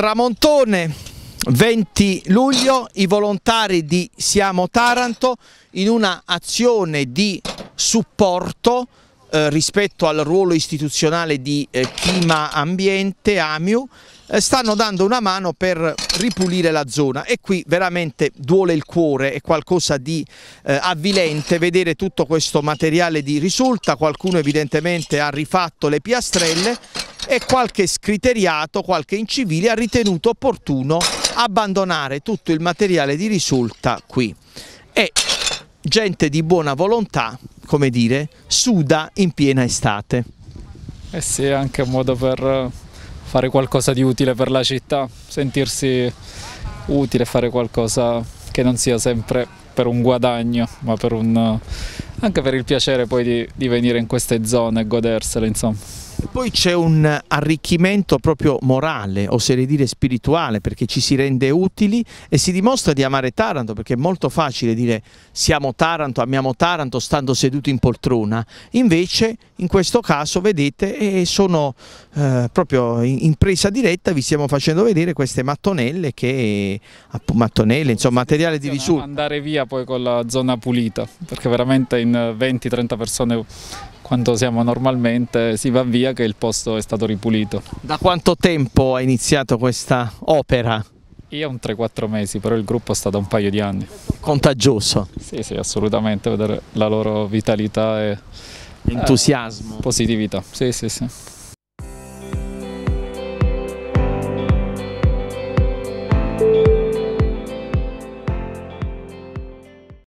Tramontone 20 luglio i volontari di Siamo Taranto in una azione di supporto eh, rispetto al ruolo istituzionale di eh, Chima Ambiente, AMIU, eh, stanno dando una mano per ripulire la zona e qui veramente duole il cuore, è qualcosa di eh, avvilente vedere tutto questo materiale di risulta, qualcuno evidentemente ha rifatto le piastrelle e qualche scriteriato, qualche incivile ha ritenuto opportuno abbandonare tutto il materiale di risulta qui e gente di buona volontà, come dire, suda in piena estate. Eh sì, è anche un modo per eh, fare qualcosa di utile per la città, sentirsi utile, fare qualcosa che non sia sempre per un guadagno, ma per un, eh, anche per il piacere poi di, di venire in queste zone e godersele, insomma. Poi c'è un arricchimento proprio morale, oserei dire spirituale, perché ci si rende utili e si dimostra di amare Taranto, perché è molto facile dire siamo Taranto, amiamo Taranto, stando seduti in poltrona. Invece in questo caso, vedete, sono eh, proprio in presa diretta, vi stiamo facendo vedere queste mattonelle che, mattonelle, insomma, materiale di risultato. Andare via poi con la zona pulita, perché veramente in 20-30 persone quando siamo normalmente si va via che il posto è stato ripulito. Da quanto tempo ha iniziato questa opera? Io un 3-4 mesi, però il gruppo è stato un paio di anni. Contagioso? Sì, sì, assolutamente, vedere la loro vitalità e entusiasmo. Eh, positività, sì, sì, sì.